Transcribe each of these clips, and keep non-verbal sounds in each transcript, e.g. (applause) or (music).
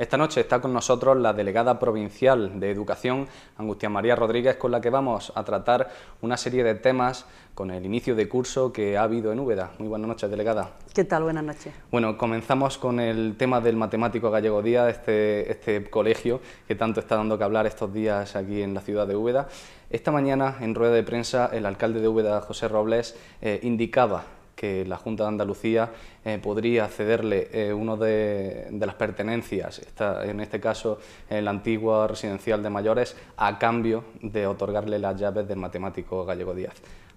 Esta noche está con nosotros la delegada provincial de Educación, Angustia María Rodríguez, con la que vamos a tratar una serie de temas con el inicio de curso que ha habido en Úbeda. Muy buenas noches, delegada. ¿Qué tal? Buenas noches. Bueno, comenzamos con el tema del matemático Gallego Díaz, este, este colegio que tanto está dando que hablar estos días aquí en la ciudad de Úbeda. Esta mañana, en rueda de prensa, el alcalde de Úbeda, José Robles, eh, indicaba que la Junta de Andalucía eh, podría cederle eh, uno una de, las pertenencias, en este caso eh, la antigua residencial de mayores, a cambio de otorgarle las llaves del matemático Gallego Díaz.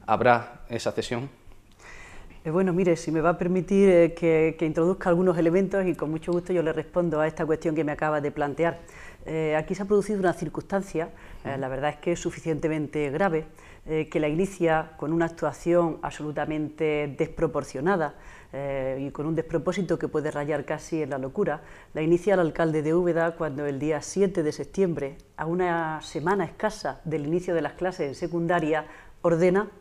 ¿Habrá esa cesión? Bueno, mire, si me va a permitir que introduzca algunos elementos y con mucho gusto yo le respondo a esta cuestión que me acaba de plantear. Eh, aquí se ha producido una circunstancia, eh, la verdad es que es suficientemente grave, eh, que la inicia con una actuación absolutamente desproporcionada y con un despropósito que puede rayar casi en la locura. La inicia el alcalde de Úbeda cuando el día 7 de septiembre, a una semana escasa del inicio de las clases en secundaria, ordena,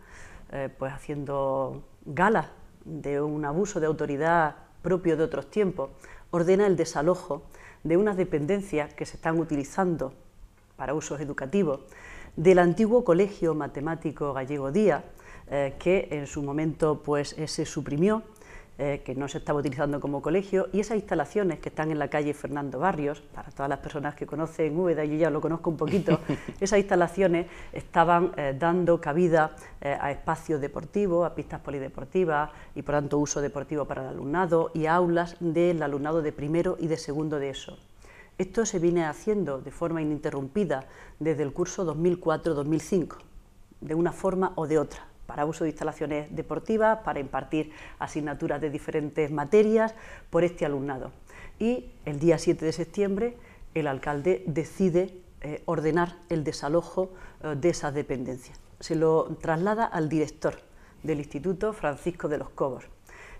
pues haciendo gala de un abuso de autoridad propio de otros tiempos, ordena el desalojo de unas dependencias que se están utilizando para usos educativos del antiguo Colegio Matemático Gallego Díaz, eh, que en su momento pues, eh, se suprimió eh, que no se estaba utilizando como colegio, y esas instalaciones que están en la calle Fernando Barrios, para todas las personas que conocen Úbeda, yo ya lo conozco un poquito, (laughs) esas instalaciones estaban eh, dando cabida eh, a espacios deportivos, a pistas polideportivas y por tanto uso deportivo para el alumnado y a aulas del alumnado de primero y de segundo de ESO. Esto se viene haciendo de forma ininterrumpida desde el curso 2004-2005, de una forma o de otra para uso de instalaciones deportivas, para impartir asignaturas de diferentes materias por este alumnado. Y el día 7 de septiembre el alcalde decide eh, ordenar el desalojo eh, de esas dependencias. Se lo traslada al director del Instituto Francisco de los Cobos.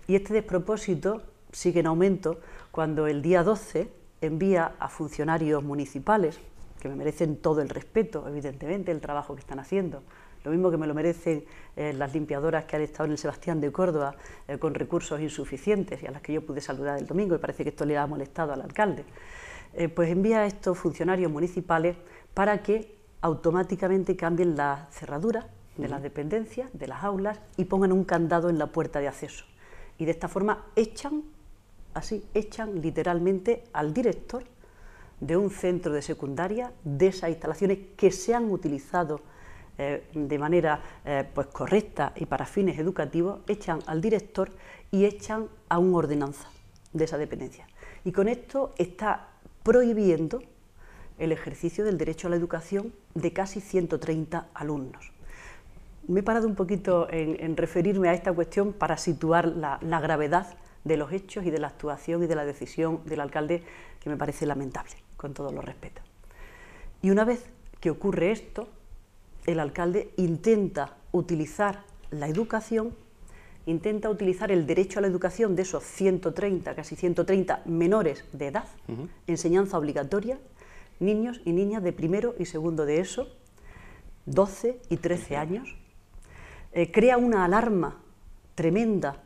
Y este despropósito sigue en aumento cuando el día 12 envía a funcionarios municipales, que me merecen todo el respeto, evidentemente, el trabajo que están haciendo, lo mismo que me lo merecen eh, las limpiadoras que han estado en el Sebastián de Córdoba eh, con recursos insuficientes y a las que yo pude saludar el domingo y parece que esto le ha molestado al alcalde, eh, pues envía a estos funcionarios municipales para que automáticamente cambien las cerraduras de las dependencias, de las aulas y pongan un candado en la puerta de acceso. Y de esta forma echan, así, echan literalmente al director de un centro de secundaria de esas instalaciones que se han utilizado eh, de manera eh, pues correcta y para fines educativos, echan al director y echan a un ordenanza de esa dependencia. Y con esto está prohibiendo el ejercicio del derecho a la educación de casi 130 alumnos. Me he parado un poquito en, referirme a esta cuestión para situar la, gravedad de los hechos y de la actuación y de la decisión del alcalde, que me parece lamentable, con todo los respetos. Y una vez que ocurre esto, el alcalde intenta utilizar la educación, intenta utilizar el derecho a la educación de esos 130, casi 130 menores de edad, enseñanza obligatoria, niños y niñas de primero y segundo de ESO, 12 y 13 años, eh, crea una alarma tremenda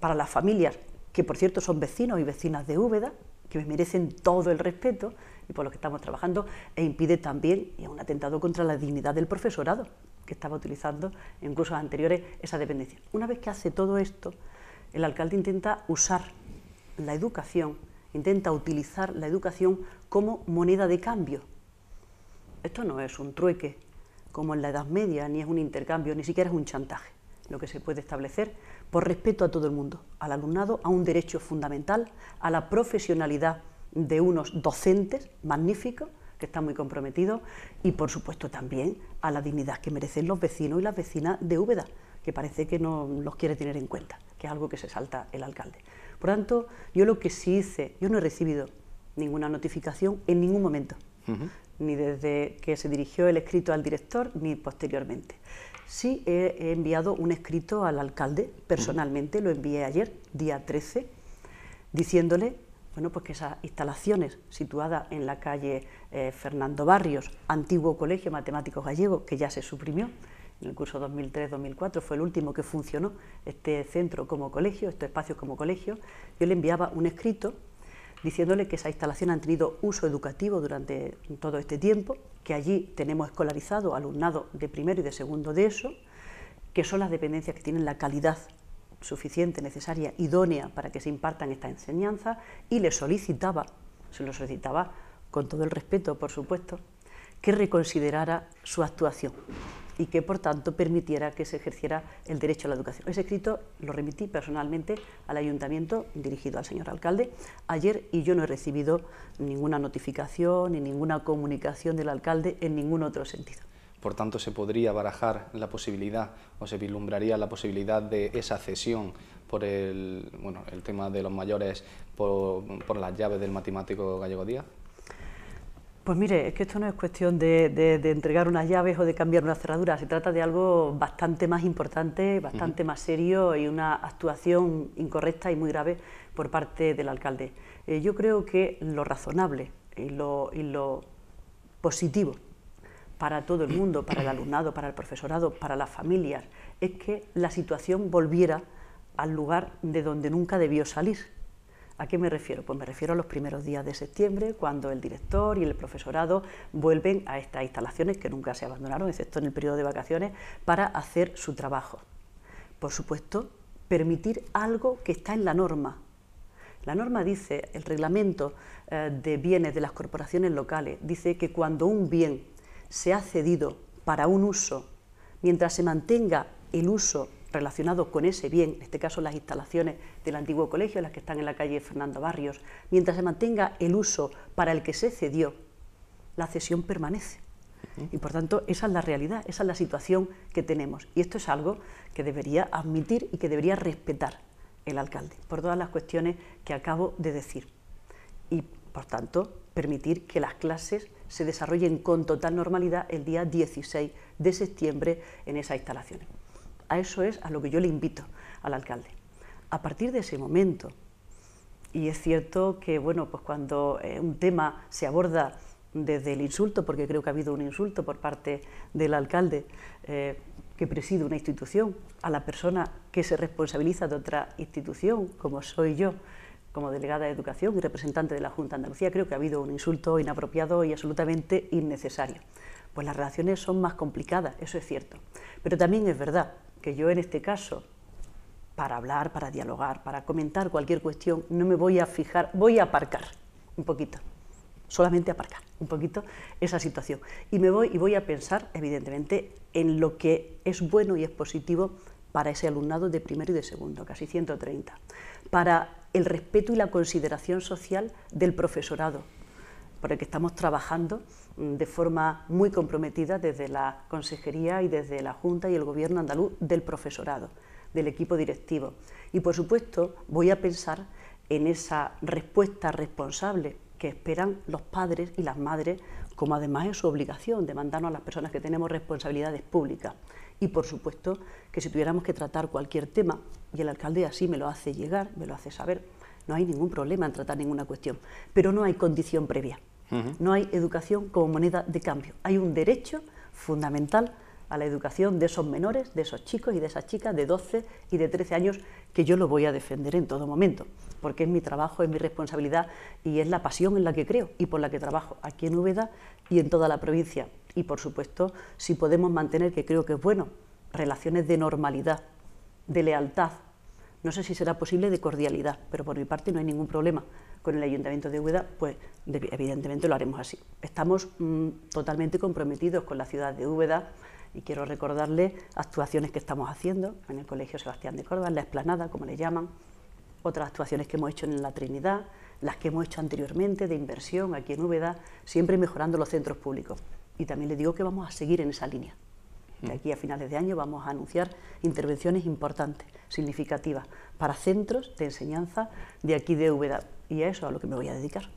para las familias, que por cierto son vecinos y vecinas de Úbeda, que merecen todo el respeto y por los que estamos trabajando, e impide también y es un atentado contra la dignidad del profesorado que estaba utilizando en cursos anteriores esa dependencia. Una vez que hace todo esto, el alcalde intenta usar la educación, intenta utilizar la educación como moneda de cambio. Esto no es un trueque como en la Edad Media, ni es un intercambio, ni siquiera es un chantaje. Lo que se puede establecer por respeto a todo el mundo, al alumnado, a un derecho fundamental, a la profesionalidad de unos docentes magníficos que están muy comprometidos y, por supuesto, también a la dignidad que merecen los vecinos y las vecinas de Úbeda, que parece que no los quiere tener en cuenta, que es algo que se salta el alcalde. Por tanto, yo lo que sí hice, yo no he recibido ninguna notificación en ningún momento, ni desde que se dirigió el escrito al director, ni posteriormente. Sí, he, enviado un escrito al alcalde, personalmente lo envié ayer, día 13, diciéndole bueno, pues que esas instalaciones situadas en la calle eh, Fernando Barrios, antiguo Colegio matemático gallego, que ya se suprimió, en el curso 2003-2004, fue el último que funcionó este centro como colegio, estos espacios como colegio, yo le enviaba un escrito diciéndole que esa instalación han tenido uso educativo durante todo este tiempo, que allí tenemos escolarizado alumnado de primero y de segundo de eso, que son las dependencias que tienen la calidad suficiente, necesaria, idónea para que se impartan estas enseñanzas y le solicitaba, se lo solicitaba con todo el respeto, por supuesto, que reconsiderara su actuación y que, por tanto, permitiera que se ejerciera el derecho a la educación. Ese escrito lo remití personalmente al ayuntamiento, dirigido al señor alcalde, ayer y yo no he recibido ninguna notificación ni ninguna comunicación del alcalde en ningún otro sentido. Por tanto, se podría barajar la posibilidad o se vislumbraría la posibilidad de esa cesión por el, bueno, el tema de los mayores por, por las llaves del matemático Gallego Díaz. Pues mire, es que esto no es cuestión de, entregar unas llaves o de cambiar una cerradura, se trata de algo bastante más importante, bastante más serio y una actuación incorrecta y muy grave por parte del alcalde. Eh, yo creo que lo razonable y lo positivo para todo el mundo, para el alumnado, para el profesorado, para las familias, es que la situación volviera al lugar de donde nunca debió salir, ¿A qué me refiero? Pues me refiero a los primeros días de septiembre, cuando el director y el profesorado vuelven a estas instalaciones que nunca se abandonaron, excepto en el periodo de vacaciones, para hacer su trabajo. Por supuesto, permitir algo que está en la norma. La norma dice, el reglamento eh, de bienes de las corporaciones locales, dice que cuando un bien se ha cedido para un uso, mientras se mantenga el uso Relacionado con ese bien, en este caso las instalaciones del antiguo colegio, las que están en la calle Fernando Barrios, mientras se mantenga el uso para el que se cedió, la cesión permanece. Y por tanto, esa es la realidad, esa es la situación que tenemos. Y esto es algo que debería admitir y que debería respetar el alcalde, por todas las cuestiones que acabo de decir. Y por tanto, permitir que las clases se desarrollen con total normalidad el día 16 de septiembre en esas instalaciones. A eso es a lo que yo le invito al alcalde. A partir de ese momento, y es cierto que bueno, pues cuando eh, un tema se aborda desde el insulto, porque creo que ha habido un insulto por parte del alcalde eh, que preside una institución, a la persona que se responsabiliza de otra institución, como soy yo, como delegada de Educación y representante de la Junta de Andalucía, creo que ha habido un insulto inapropiado y absolutamente innecesario. Pues las relaciones son más complicadas, eso es cierto. Pero también es verdad que yo en este caso, para hablar, para dialogar, para comentar cualquier cuestión, no me voy a fijar, voy a aparcar un poquito, solamente aparcar un poquito esa situación. Y me voy y voy a pensar, evidentemente, en lo que es bueno y es positivo para ese alumnado de primero y de segundo, casi 130, para el respeto y la consideración social del profesorado, por el que estamos trabajando Mm, de forma muy comprometida desde la Consejería y desde la Junta y el Gobierno andaluz del profesorado, del equipo directivo. Y por supuesto voy a pensar en esa respuesta responsable que esperan los padres y las madres, como además es su obligación demandarnos a las personas que tenemos responsabilidades públicas. Y por supuesto que si tuviéramos que tratar cualquier tema, y el alcalde así me lo hace llegar, me lo hace saber, no hay ningún problema en tratar ninguna cuestión, pero no hay condición previa. No hay educación como moneda de cambio. Hay un derecho fundamental a la educación de esos menores, de esos chicos y de esas chicas de 12 y de 13 años, que yo lo voy a defender en todo momento, porque es mi trabajo, es mi responsabilidad y es la pasión en la que creo y por la que trabajo aquí en Úbeda y en toda la provincia. Y por supuesto, si podemos mantener, que creo que es bueno, relaciones de normalidad, de lealtad, no sé si será posible de cordialidad, pero por mi parte no hay ningún problema con el Ayuntamiento de Úbeda, pues evidentemente lo haremos así. Estamos mm, totalmente comprometidos con la ciudad de Úbeda y quiero recordarle actuaciones que estamos haciendo en el Colegio Sebastián de Córdoba, en la Esplanada, como le llaman, otras actuaciones que hemos hecho en la Trinidad, las que hemos hecho anteriormente de inversión aquí en Úbeda, siempre mejorando los centros públicos. Y también le digo que vamos a seguir en esa línea. De aquí a finales de año vamos a anunciar intervenciones importantes, significativas, para centros de enseñanza de aquí de Úbeda. Y a eso a lo que me voy a dedicar.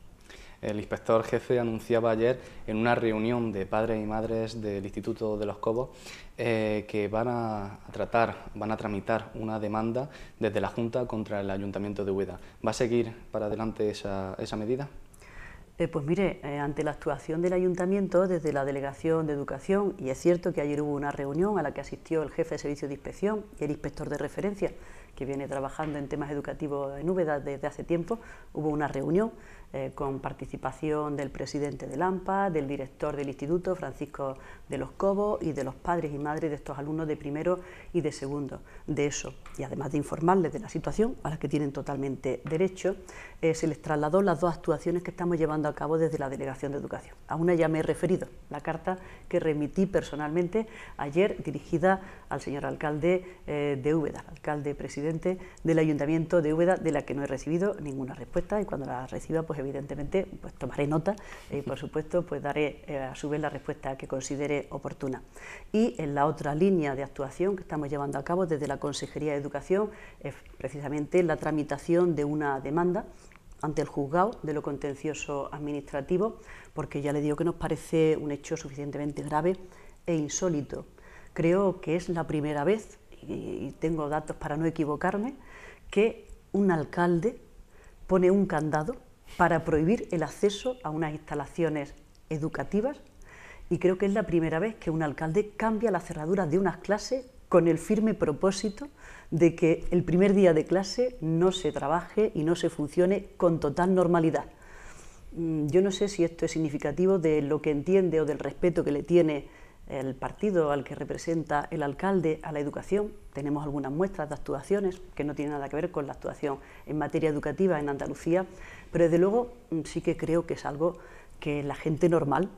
El inspector jefe anunciaba ayer en una reunión de padres y madres del Instituto de los Cobos eh, que van a tratar, van a tramitar una demanda desde la Junta contra el Ayuntamiento de Uvedad. ¿Va a seguir para adelante esa medida? Eh, pues mire, eh, ante la actuación del ayuntamiento, desde la Delegación de Educación, y es cierto que ayer hubo una reunión a la que asistió el jefe de servicio de inspección y el inspector de referencia, que viene trabajando en temas educativos en Úbeda desde hace tiempo, hubo una reunión eh, con participación del presidente del AMPA, del director del instituto, Francisco de los Cobos, y de los padres y madres de estos alumnos de primero y de segundo de eso. Y además de informarles de la situación, a la que tienen totalmente derecho, eh, se les trasladó las dos actuaciones que estamos llevando a cabo desde la Delegación de Educación. A una ya me he referido, la carta que remití personalmente ayer dirigida al señor alcalde eh, de Úbeda, alcalde presidente del Ayuntamiento de Úbeda, de la que no he recibido ninguna respuesta y cuando la reciba pues pues, evidentemente pues tomaré nota y eh, por supuesto pues daré eh, a su vez la respuesta que considere oportuna. Y en la otra línea de actuación que estamos llevando a cabo desde la Consejería de Educación es precisamente la tramitación de una demanda ante el juzgado de lo contencioso administrativo, porque ya le digo que nos parece un hecho suficientemente grave e insólito. Creo que es la primera vez, y tengo datos para no equivocarme, que un alcalde pone un candado para prohibir el acceso a unas instalaciones educativas y creo que es la primera vez que un alcalde cambia la cerradura de unas clases con el firme propósito de que el primer día de clase no se trabaje y no se funcione con total normalidad. Mm, yo no sé si esto es significativo de lo que entiende o del respeto que le tiene el partido al que representa el alcalde a la educación. Tenemos algunas muestras de actuaciones que no tienen nada que ver con la actuación en materia educativa en Andalucía, pero desde luego mm, sí que creo que es algo que la gente normal,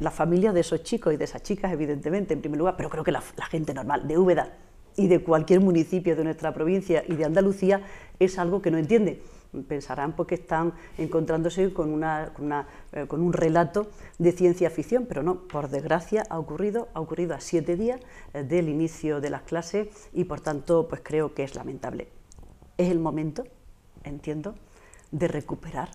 la familia de esos chicos y de esas chicas, evidentemente, en primer lugar, pero creo que la, la gente normal de Úbeda y de cualquier municipio de nuestra provincia y de Andalucía es algo que no entiende pensarán porque están encontrándose con, eh, con, un relato de ciencia ficción, pero no, por desgracia ha ocurrido, ha ocurrido a siete días eh, del inicio de las clases y por tanto pues creo que es lamentable. Es el momento, entiendo, de recuperar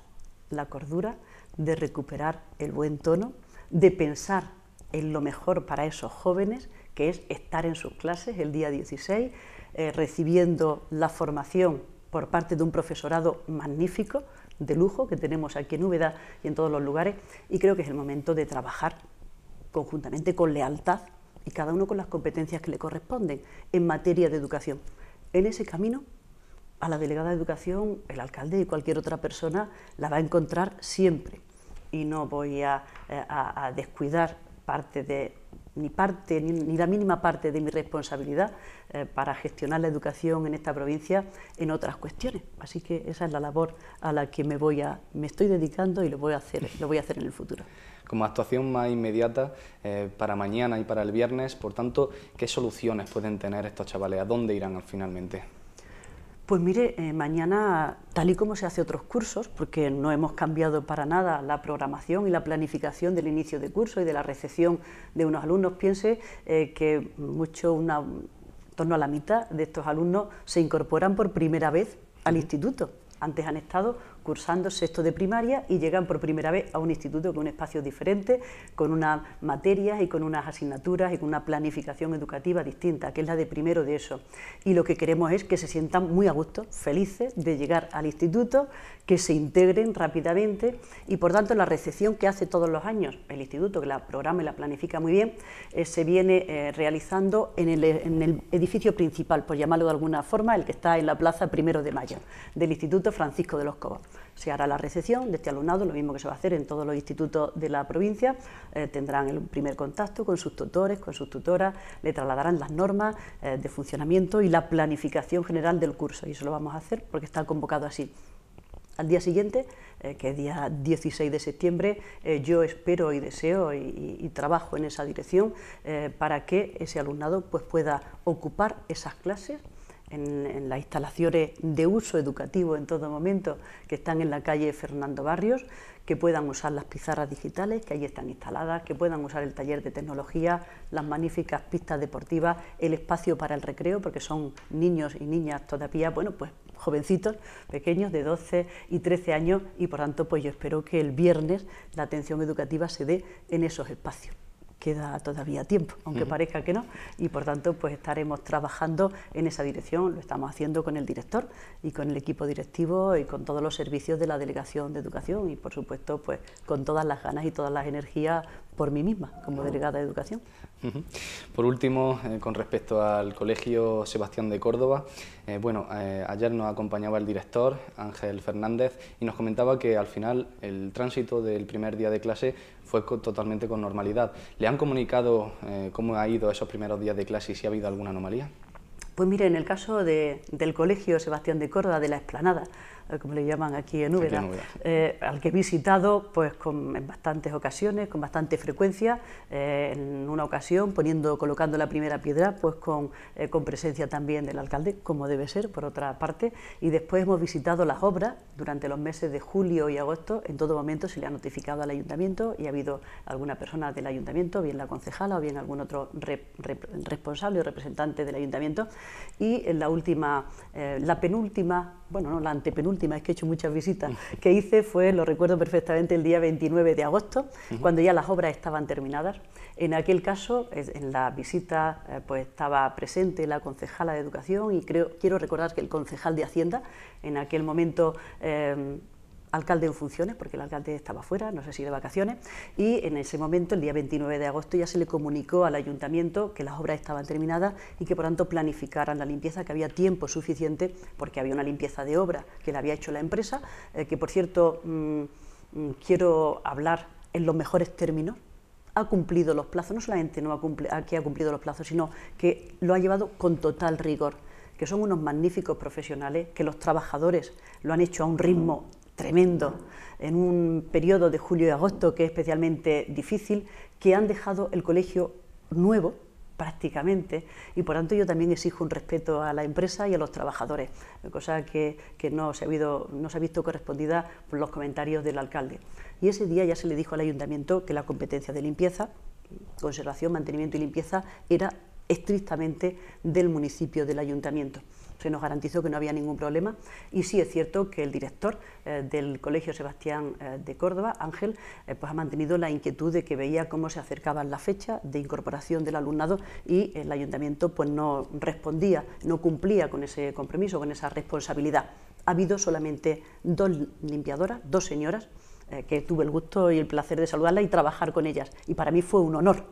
la cordura, de recuperar el buen tono, de pensar en lo mejor para esos jóvenes, que es estar en sus clases el día 16, eh, recibiendo la formación por parte de un profesorado magnífico, de lujo, que tenemos aquí en Úbeda y en todos los lugares, y creo que es el momento de trabajar conjuntamente con lealtad y cada uno con las competencias que le corresponden en materia de educación. En ese camino, a la delegada de educación, el alcalde y cualquier otra persona la va a encontrar siempre y no voy a, eh, a descuidar parte de ni parte, ni, la mínima parte de mi responsabilidad eh, para gestionar la educación en esta provincia en otras cuestiones. Así que esa es la labor a la que me voy a, me estoy dedicando y lo voy a hacer, lo voy a hacer en el futuro. Como actuación más inmediata eh, para mañana y para el viernes, por tanto, ¿qué soluciones pueden tener estos chavales? ¿A dónde irán finalmente? Pues mire, eh, mañana, tal y como se hace otros cursos, porque no hemos cambiado para nada la programación y la planificación del inicio de curso y de la recepción de unos alumnos, piense eh, que mucho, una, en torno a la mitad de estos alumnos se incorporan por primera vez al instituto. Antes han estado cursando sexto de primaria y llegan por primera vez a un instituto con un espacio diferente, con unas materias y con unas asignaturas y con una planificación educativa distinta, que es la de primero de eso. Y lo que queremos es que se sientan muy a gusto, felices de llegar al instituto, que se integren rápidamente y por tanto la recepción que hace todos los años el instituto, que la programa y la planifica muy bien, eh, se viene eh, realizando en el, en el edificio principal, por llamarlo de alguna forma, el que está en la plaza primero de mayo del instituto Francisco de los Cobos. Se hará la recepción de este alumnado, lo mismo que se va a hacer en todos los institutos de la provincia. Eh, tendrán el primer contacto con sus tutores, con sus tutoras, le trasladarán las normas eh, de funcionamiento y la planificación general del curso. Y eso lo vamos a hacer porque está convocado así. Al día siguiente, eh, que es día 16 de septiembre, yo espero y deseo y, trabajo en esa dirección para que ese alumnado pues, pueda ocupar esas clases en, las instalaciones de uso educativo en todo momento que están en la calle Fernando Barrios, que puedan usar las pizarras digitales que ahí están instaladas, que puedan usar el taller de tecnología, las magníficas pistas deportivas, el espacio para el recreo, porque son niños y niñas todavía, bueno, pues jovencitos, pequeños, de 12 y 13 años, y por tanto, pues yo espero que el viernes la atención educativa se dé en esos espacios queda todavía tiempo, aunque parezca que no, y por tanto pues estaremos trabajando en esa dirección, lo estamos haciendo con el director y con el equipo directivo y con todos los servicios de la Delegación de Educación y por supuesto pues con todas las ganas y todas las energías por mí misma como delegada de Educación. Por último, eh, con respecto al Colegio Sebastián de Córdoba, eh, bueno, eh, ayer nos acompañaba el director Ángel Fernández y nos comentaba que al final el tránsito del primer día de clase fue totalmente con normalidad. ¿Le han comunicado eh, cómo ha ido esos primeros días de clase y si ha habido alguna anomalía? Pues mire, en el caso del colegio Sebastián de Córdoba, de la Esplanada, eh, como le llaman aquí en Úbeda, eh, al que he visitado pues, con, en bastantes ocasiones, con bastante frecuencia, eh, en una ocasión poniendo, colocando la primera piedra, pues con, con, presencia también del alcalde, como debe ser, por otra parte, y después hemos visitado las obras durante los meses de julio y agosto, en todo momento se le ha notificado al ayuntamiento y ha habido alguna persona del ayuntamiento, bien la concejala o bien algún otro responsable o representante del ayuntamiento, y en la última, la penúltima, bueno, no, la antepenúltima, es que he hecho muchas visitas, que hice fue, lo recuerdo perfectamente, el día 29 de agosto, cuando ya las obras estaban terminadas. En aquel caso, en la visita, eh, pues estaba presente la concejala de Educación y creo, quiero recordar que el concejal de Hacienda, en aquel momento... Eh, alcalde en funciones, porque el alcalde estaba fuera, no sé si de vacaciones, y en ese momento, el día 29 de agosto, ya se le comunicó al ayuntamiento que las obras estaban terminadas y que por tanto planificaran la limpieza, que había tiempo suficiente, porque había una limpieza de obra que la había hecho la empresa, eh, que por cierto, mm, mm, quiero hablar en los mejores términos, ha cumplido los plazos, no solamente no ha que ha cumplido los plazos, sino que lo ha llevado con total rigor, que son unos magníficos profesionales, que los trabajadores lo han hecho a un ritmo tremendo en un periodo de julio y agosto que es especialmente difícil, que han dejado el colegio nuevo prácticamente y por tanto yo también exijo un respeto a la empresa y a los trabajadores, cosa que, no, ha no se ha visto correspondida por los comentarios del alcalde. Y ese día ya se le dijo al ayuntamiento que la competencia de limpieza, conservación, mantenimiento y limpieza era estrictamente del municipio, del ayuntamiento se nos garantizó que no había ningún problema y sí es cierto que el director eh, del Colegio Sebastián eh, de Córdoba, Ángel, eh, pues ha mantenido la inquietud de que veía cómo se acercaba la fecha de incorporación del alumnado y el ayuntamiento pues no respondía, no cumplía con ese compromiso, con esa responsabilidad. Ha habido solamente dos limpiadoras, dos señoras, que tuve el gusto y el placer de saludarlas y trabajar con ellas. Y para mí fue un honor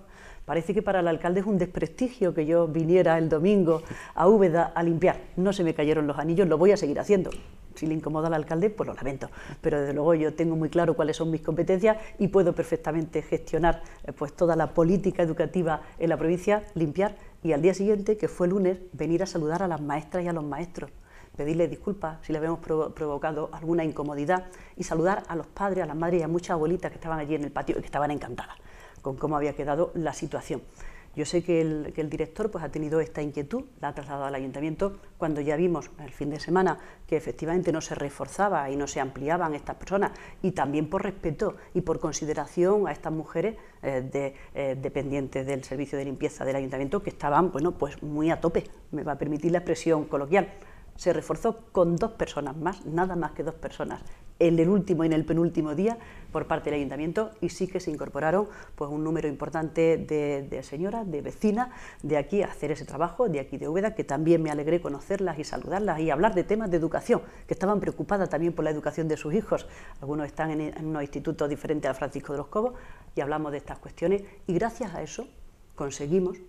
Parece que para el alcalde es un desprestigio que yo viniera el domingo a Úbeda a limpiar. No se me cayeron los anillos, lo voy a seguir haciendo. Si le incomoda al alcalde, pues lo lamento. Pero desde luego yo tengo muy claro cuáles son mis competencias y puedo perfectamente gestionar eh, pues toda la política educativa en la provincia, limpiar y al día siguiente, que fue lunes, venir a saludar a las maestras y a los maestros pedirles disculpas si le habíamos provocado alguna incomodidad y saludar a los padres, a las madres y a muchas abuelitas que estaban allí en el patio y que estaban encantadas con cómo había quedado la situación. Yo sé que el, director pues, ha tenido esta inquietud, la ha trasladado al ayuntamiento cuando ya vimos el fin de semana que efectivamente no se reforzaba y no se ampliaban estas personas y también por respeto y por consideración a estas mujeres eh, eh, dependientes del servicio de limpieza del ayuntamiento que estaban bueno, pues muy a tope, me va a permitir la expresión coloquial se reforzó con dos personas más, nada más que dos personas, en el último y en el penúltimo día por parte del ayuntamiento y sí que se incorporaron pues, un número importante de, señoras, de vecinas de aquí a hacer ese trabajo, de aquí de Úbeda, que también me alegré conocerlas y saludarlas y hablar de temas de educación, que estaban preocupadas también por la educación de sus hijos. Algunos están en, en unos institutos diferentes a Francisco de los Cobos y hablamos de estas cuestiones y gracias a eso conseguimos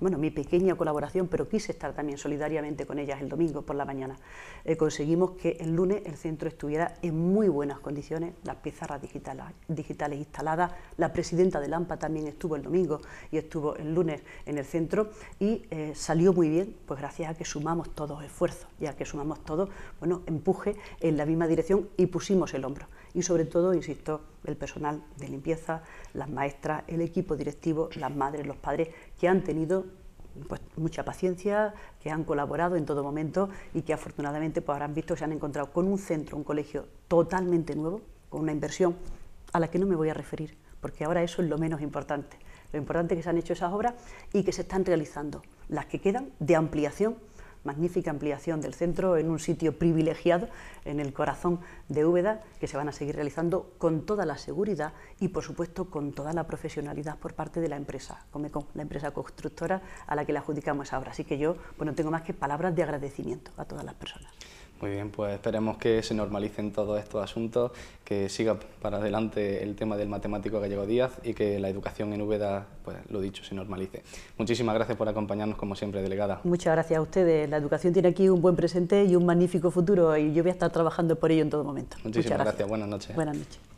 bueno, mi pequeña colaboración, pero quise estar también solidariamente con ellas el domingo por la mañana. Eh, conseguimos que el lunes el centro estuviera en muy buenas condiciones, las pizarras digitales, instaladas, la presidenta del AMPA también estuvo el domingo y estuvo el lunes en el centro y eh, salió muy bien, pues gracias a que sumamos todos esfuerzos y a que sumamos todos, bueno, empuje en la misma dirección y pusimos el hombro y sobre todo, insisto, el personal de limpieza, las maestras, el equipo directivo, las madres, los padres, que han tenido pues, mucha paciencia, que han colaborado en todo momento y que afortunadamente pues, habrán visto que se han encontrado con un centro, un colegio totalmente nuevo, con una inversión a la que no me voy a referir, porque ahora eso es lo menos importante. Lo importante es que se han hecho esas obras y que se están realizando, las que quedan de ampliación magnífica ampliación del centro en un sitio privilegiado, en el corazón de Úbeda, que se van a seguir realizando con toda la seguridad y, por supuesto, con toda la profesionalidad por parte de la empresa, Comecon, la empresa constructora a la que le adjudicamos ahora. Así que yo, bueno, tengo más que palabras de agradecimiento a todas las personas. Muy bien, pues esperemos que se normalicen todos estos asuntos, que siga para adelante el tema del matemático Gallego Díaz y que la educación en Ubeda, pues lo dicho, se normalice. Muchísimas gracias por acompañarnos como siempre, delegada. Muchas gracias a ustedes. La educación tiene aquí un buen presente y un magnífico futuro y yo voy a estar trabajando por ello en todo momento. Muchísimas gracias. gracias. Buenas noches. Buenas noches.